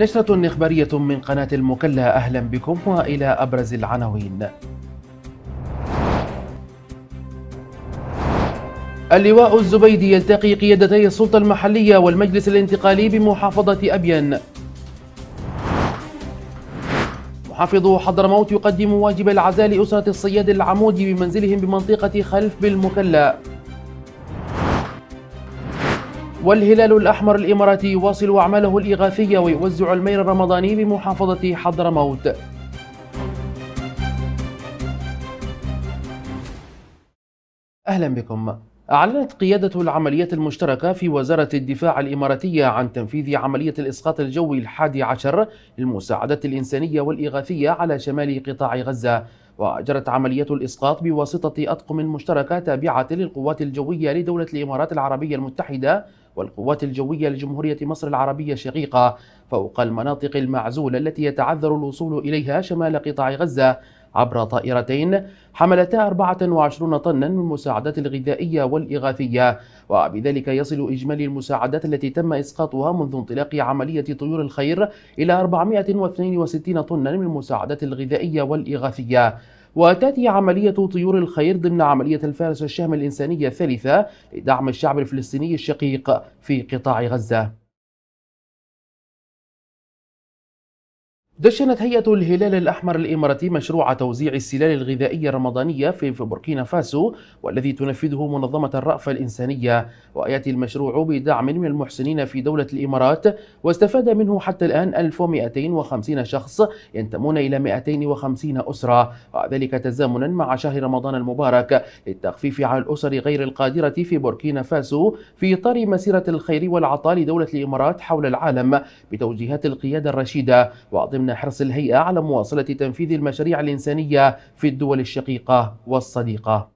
نشرة إخبارية من قناة المكلا أهلا بكم وإلى أبرز العناوين اللواء الزبيدي يلتقي قيادتي السلطة المحلية والمجلس الانتقالي بمحافظة أبين محافظ حضرموت يقدم واجب العزاء لأسرة الصياد العمودي بمنزلهم بمنطقة خلف بالمكلا والهلال الأحمر الإماراتي يواصل أعماله الإغاثية ويوزع المير الرمضاني بمحافظة حضرموت أهلا بكم أعلنت قيادة العمليات المشتركة في وزارة الدفاع الإماراتية عن تنفيذ عملية الإسقاط الجوي الحادي عشر للمساعدات الإنسانية والإغاثية على شمال قطاع غزة وأجرت عملية الإسقاط بواسطة أطقم مشتركة تابعة للقوات الجوية لدولة الإمارات العربية المتحدة والقوات الجوية لجمهورية مصر العربية شقيقة فوق المناطق المعزولة التي يتعذر الوصول إليها شمال قطاع غزة عبر طائرتين حملتا 24 طنا من المساعدات الغذائية والإغاثية وبذلك يصل إجمالي المساعدات التي تم إسقاطها منذ انطلاق عملية طيور الخير إلى 462 طنا من المساعدات الغذائية والإغاثية وتأتي عملية طيور الخير ضمن عملية الفارس الشهم الإنسانية الثالثة لدعم الشعب الفلسطيني الشقيق في قطاع غزة دشنت هيئة الهلال الأحمر الإماراتي مشروع توزيع السلال الغذائية الرمضانية في بوركينا فاسو والذي تنفذه منظمة الرأفة الإنسانية ويأتي المشروع بدعم من المحسنين في دولة الإمارات واستفاد منه حتى الآن 1250 شخص ينتمون إلى 250 أسرة وذلك تزامنا مع شهر رمضان المبارك للتخفيف على الأسر غير القادرة في بوركينا فاسو في إطار مسيرة الخير والعطاء لدولة الإمارات حول العالم بتوجيهات القيادة الرشيدة وضمن ضمن حرص الهيئة على مواصلة تنفيذ المشاريع الإنسانية في الدول الشقيقة والصديقة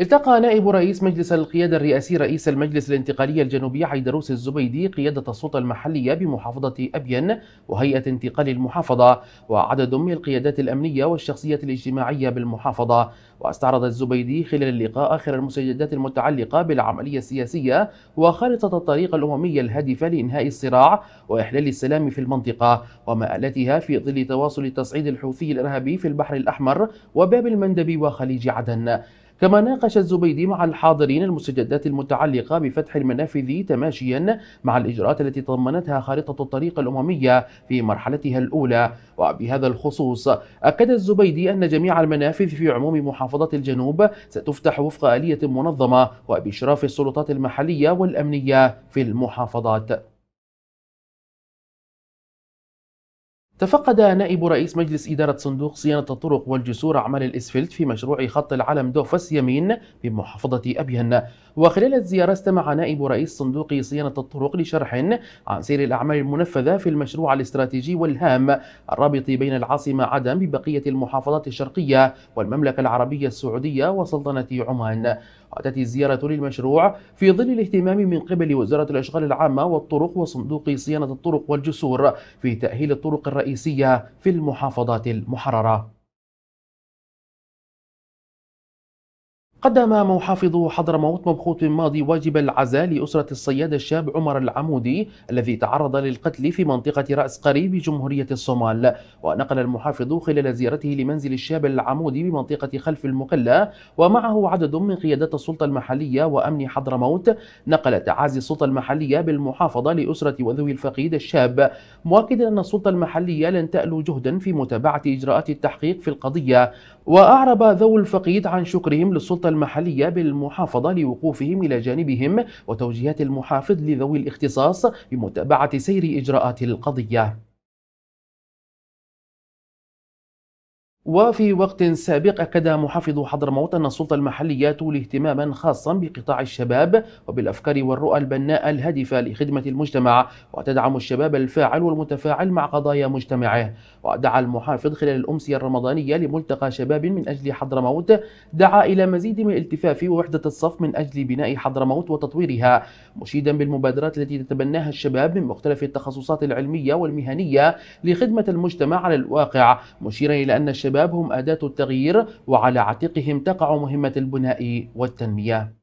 التقى نائب رئيس مجلس القيادة الرئاسي رئيس المجلس الانتقالي الجنوبي عيدروس الزبيدي قيادة السلطة المحلية بمحافظة أبين وهيئة انتقال المحافظة وعدد من القيادات الأمنية والشخصيات الاجتماعية بالمحافظة واستعرض الزبيدي خلال اللقاء آخر المسجدات المتعلقة بالعملية السياسية وخارطة الطريق الأممية الهادفة لإنهاء الصراع وإحلال السلام في المنطقة ومآلتها في ظل تواصل التصعيد الحوثي الإرهابي في البحر الأحمر وباب المندب وخليج عدن كما ناقش الزبيدي مع الحاضرين المستجدات المتعلقة بفتح المنافذ تماشيا مع الإجراءات التي تضمنتها خارطة الطريق الأممية في مرحلتها الأولى وبهذا الخصوص أكد الزبيدي أن جميع المنافذ في عموم محافظة الجنوب ستفتح وفق آلية منظمة وبإشراف السلطات المحلية والأمنية في المحافظات تفقد نائب رئيس مجلس إدارة صندوق صيانة الطرق والجسور أعمال الإسفلت في مشروع خط العلم دوفس يمين بمحافظة أبيهن وخلال الزيارة استمع نائب رئيس صندوق صيانة الطرق لشرح عن سير الأعمال المنفذة في المشروع الاستراتيجي والهام الرابط بين العاصمة عدن ببقية المحافظات الشرقية والمملكة العربية السعودية وسلطنة عمان وتأتي الزيارة للمشروع في ظل الاهتمام من قبل وزارة الأشغال العامة والطرق وصندوق صيانة الطرق والجسور في تأهيل الطرق الرئيسية الرئيسية في المحافظات المحررة قدم محافظ حضرموت مبخوت ماضي واجب العزاء لأسرة الصياد الشاب عمر العمودي الذي تعرض للقتل في منطقة رأس قريب جمهورية الصومال ونقل المحافظ خلال زيارته لمنزل الشاب العمودي بمنطقة خلف المقلة ومعه عدد من قيادات السلطة المحلية وأمن حضرموت نقل تعازي السلطة المحلية بالمحافظة لأسرة وذوي الفقيد الشاب مؤكدا أن السلطة المحلية لن تألو جهدا في متابعة إجراءات التحقيق في القضية وأعرب ذو الفقيد عن شكرهم للسلطة المحلية بالمحافظة لوقوفهم إلى جانبهم وتوجيهات المحافظ لذوي الاختصاص بمتابعة سير إجراءات القضية وفي وقت سابق أكد محافظ حضرموت أن السلطة المحلية تولي اهتماما خاصا بقطاع الشباب وبالأفكار والرؤى البناءة الهادفة لخدمة المجتمع وتدعم الشباب الفاعل والمتفاعل مع قضايا مجتمعه ودعا المحافظ خلال الأمسية الرمضانية لملتقى شباب من أجل حضرموت دعا إلى مزيد من الالتفاف ووحدة الصف من أجل بناء حضرموت وتطويرها مشيدا بالمبادرات التي تتبناها الشباب من مختلف التخصصات العلمية والمهنية لخدمة المجتمع على الواقع مشيرا إلى أن الشباب هم أداة التغيير وعلى عاتقهم تقع مهمة البناء والتنمية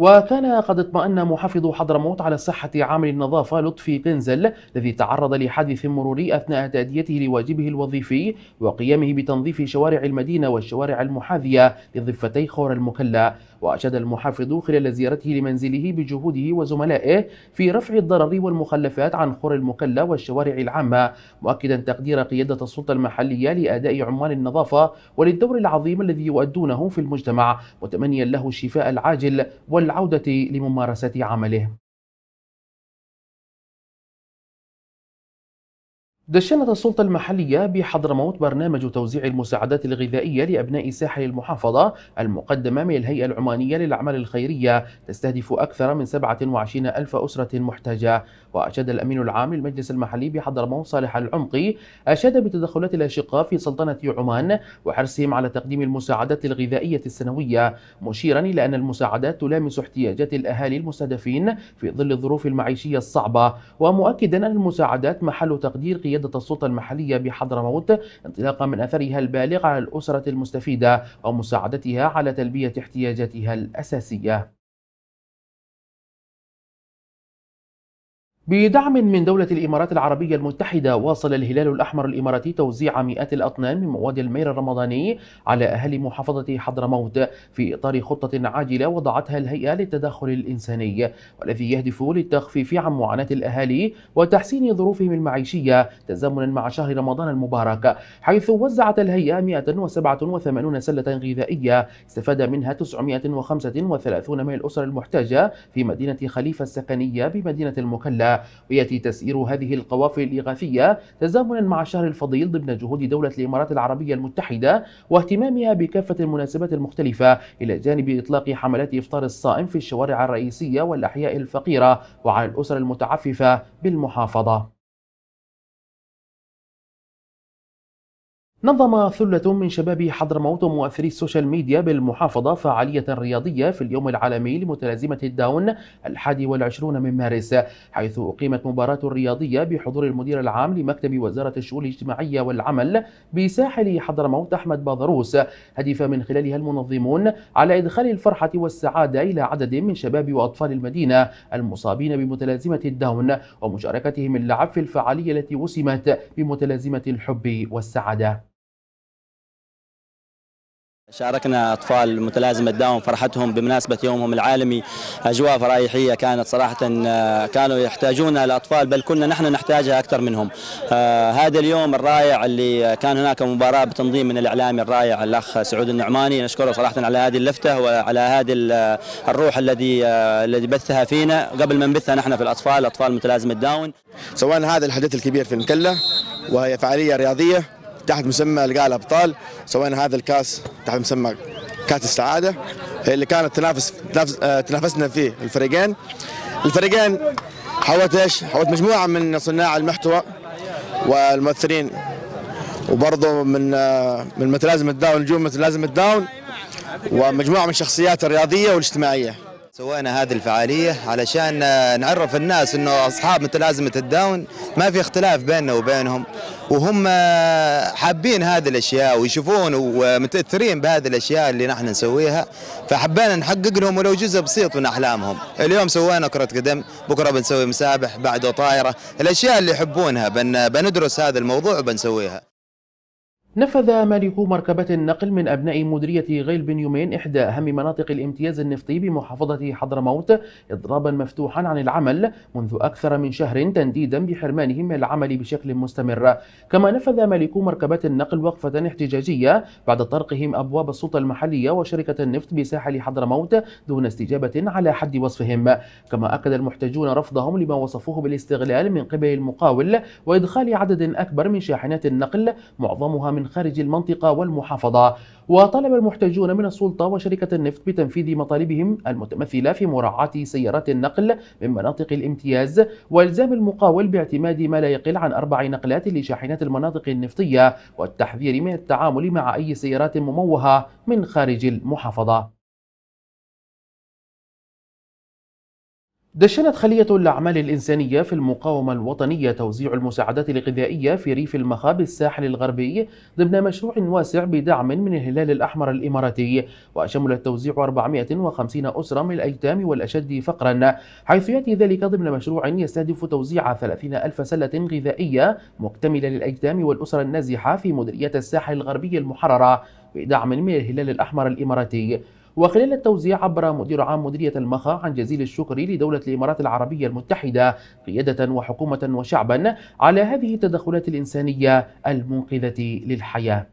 وكان قد اطمأن محافظ حضرموت على صحة عامل النظافة لطفي بنزل الذي تعرض لحادث مروري أثناء تأديته لواجبه الوظيفي وقيامه بتنظيف شوارع المدينة والشوارع المحاذية لضفتي خور المكلا وأشاد المحافظ خلال زيارته لمنزله بجهوده وزملائه في رفع الضرر والمخلفات عن قرى المكلة والشوارع العامة مؤكدا تقدير قيادة السلطة المحلية لأداء عمال النظافة وللدور العظيم الذي يؤدونه في المجتمع وتمنيا له الشفاء العاجل والعودة لممارسة عمله دشنت السلطة المحلية بحضرموت برنامج توزيع المساعدات الغذائية لأبناء ساحل المحافظة المقدمة من الهيئة العمانية للأعمال الخيرية تستهدف أكثر من 27 ألف أسرة محتاجة وأشاد الأمين العام للمجلس المحلي بحضرموت صالح العمقي أشاد بتدخلات الأشقاء في سلطنة عمان وحرصهم على تقديم المساعدات الغذائية السنوية مشيرا إلى أن المساعدات تلامس احتياجات الأهالي المستهدفين في ظل الظروف المعيشية الصعبة ومؤكدا أن المساعدات محل تقدير قيادة قيادة السلطة المحلية بحضرموت انطلاقا من أثرها البالغ على الأسرة المستفيدة ومساعدتها على تلبية احتياجاتها الأساسية بدعم من دولة الإمارات العربية المتحدة واصل الهلال الأحمر الإماراتي توزيع مئات الأطنان من مواد المير الرمضاني على أهالي محافظة حضرموت في إطار خطة عاجلة وضعتها الهيئة للتدخل الإنساني والذي يهدف للتخفيف عن معاناة الأهالي وتحسين ظروفهم المعيشية تزامنا مع شهر رمضان المبارك حيث وزعت الهيئة 187 سلة غذائية استفاد منها 935 من الأسر المحتاجة في مدينة خليفة السكنية بمدينة المكلا ويأتي تسيير هذه القوافل الإغاثية تزامنا مع الشهر الفضيل ضمن جهود دولة الإمارات العربية المتحدة واهتمامها بكافة المناسبات المختلفة إلى جانب إطلاق حملات إفطار الصائم في الشوارع الرئيسية والأحياء الفقيرة وعلى الأسر المتعففة بالمحافظة نظم ثلة من شباب حضرموت ومؤثري السوشيال ميديا بالمحافظة فعالية رياضية في اليوم العالمي لمتلازمة الداون الحادي والعشرون من مارس حيث أقيمت مباراة رياضية بحضور المدير العام لمكتب وزارة الشؤون الاجتماعية والعمل بساحل حضرموت أحمد باضروس هدف من خلالها المنظمون على إدخال الفرحة والسعادة إلى عدد من شباب وأطفال المدينة المصابين بمتلازمة الداون ومشاركتهم اللعب في الفعالية التي وسمت بمتلازمة الحب والسعادة شاركنا أطفال متلازمة داون فرحتهم بمناسبة يومهم العالمي أجواء فرائحية كانت صراحة آه، كانوا يحتاجونها الأطفال بل كنا نحن نحتاجها أكثر منهم آه، هذا اليوم الرائع اللي كان هناك مباراة بتنظيم من الإعلامي الرائع الأخ سعود النعماني نشكره صراحة على هذه اللفتة وعلى هذه آه، الروح الذي الذي بثها فينا قبل ما نبثها نحن في الأطفال أطفال متلازمة داون سواء هذا الحدث الكبير في المكلة وهي فعالية رياضية تحت مسمى لقاء الابطال سوينا هذا الكاس تحت مسمى كاس السعاده اللي كانت تنافس, تنافس آه، تنافسنا فيه الفريقين الفريقين حوت ايش؟ حوت مجموعه من صناع المحتوى والممثلين وبرضه من آه، من متلازمه داون نجوم متلازمه داون ومجموعه من الشخصيات الرياضيه والاجتماعيه سوينا هذه الفعالية علشان نعرف الناس انه اصحاب متلازمة الداون ما في اختلاف بيننا وبينهم وهم حابين هذه الاشياء ويشوفون ومتاثرين بهذه الاشياء اللي نحن نسويها فحبينا نحقق لهم ولو جزء بسيط من احلامهم اليوم سوينا كرة قدم بكرة بنسوي مسابح بعده طائرة الاشياء اللي يحبونها بندرس هذا الموضوع وبنسويها نفذ مالك مركبة النقل من أبناء مديرية غيل بن يومين إحدى أهم مناطق الامتياز النفطي بمحافظة حضرموت إضرابا مفتوحا عن العمل منذ أكثر من شهر تنديدا بحرمانهم من العمل بشكل مستمر كما نفذ مالك مركبة النقل وقفة احتجاجية بعد طرقهم أبواب السلطة المحلية وشركة النفط بساحل حضرموت دون استجابة على حد وصفهم كما أكد المحتجون رفضهم لما وصفوه بالاستغلال من قبل المقاول وإدخال عدد أكبر من شاحنات النقل معظمها من من خارج المنطقة والمحافظة وطلب المحتجون من السلطة وشركة النفط بتنفيذ مطالبهم المتمثلة في مراعاة سيارات النقل من مناطق الامتياز والزام المقاول باعتماد ما لا يقل عن أربع نقلات لشاحنات المناطق النفطية والتحذير من التعامل مع أي سيارات مموهة من خارج المحافظة دشنت خلية الأعمال الإنسانية في المقاومة الوطنية توزيع المساعدات الغذائية في ريف المخاب الساحل الغربي ضمن مشروع واسع بدعم من الهلال الأحمر الإماراتي وشمل التوزيع 450 أسرة من الأيتام والأشد فقرا حيث يأتي ذلك ضمن مشروع يستهدف توزيع 30 ألف سلة غذائية مكتملة للأيتام والأسر النازحة في مديرية الساحل الغربي المحررة بدعم من الهلال الأحمر الإماراتي وخلال التوزيع عبر مدير عام مديرية المخا عن جزيل الشكر لدولة الإمارات العربية المتحدة قيادة وحكومة وشعبا على هذه التدخلات الإنسانية المنقذة للحياة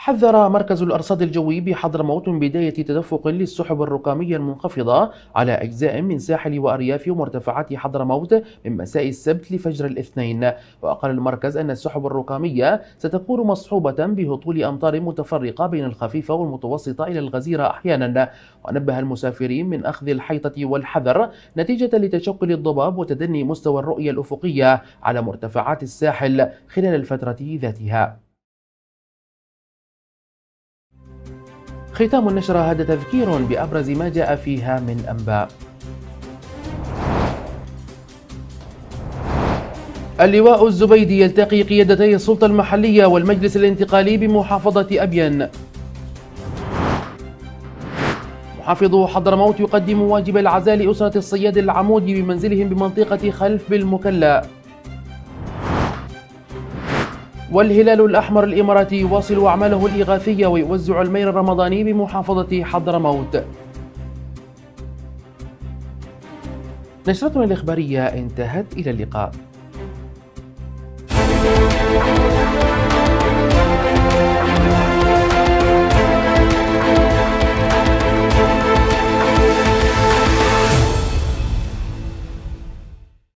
حذر مركز الأرصاد الجوي بحضرموت من بداية تدفق للسحب الركامية المنخفضة على أجزاء من ساحل وأرياف ومرتفعات حضرموت من مساء السبت لفجر الاثنين وقال المركز أن السحب الركامية ستكون مصحوبة بهطول أمطار متفرقة بين الخفيفة والمتوسطة إلى الغزيرة أحيانا ونبه المسافرين من أخذ الحيطة والحذر نتيجة لتشكل الضباب وتدني مستوى الرؤية الأفقية على مرتفعات الساحل خلال الفترة ذاتها ختام النشرة هذا تذكير بأبرز ما جاء فيها من أنباء اللواء الزبيدي يلتقي قيادتي السلطة المحلية والمجلس الانتقالي بمحافظة أبين محافظ حضرموت يقدم واجب العزاء لأسرة الصياد العمودي بمنزلهم بمنطقة خلف بالمكلا والهلال الأحمر الإماراتي يواصل أعماله الإغاثية ويوزع المير الرمضاني بمحافظة حضرموت نشرتنا الإخبارية انتهت إلى اللقاء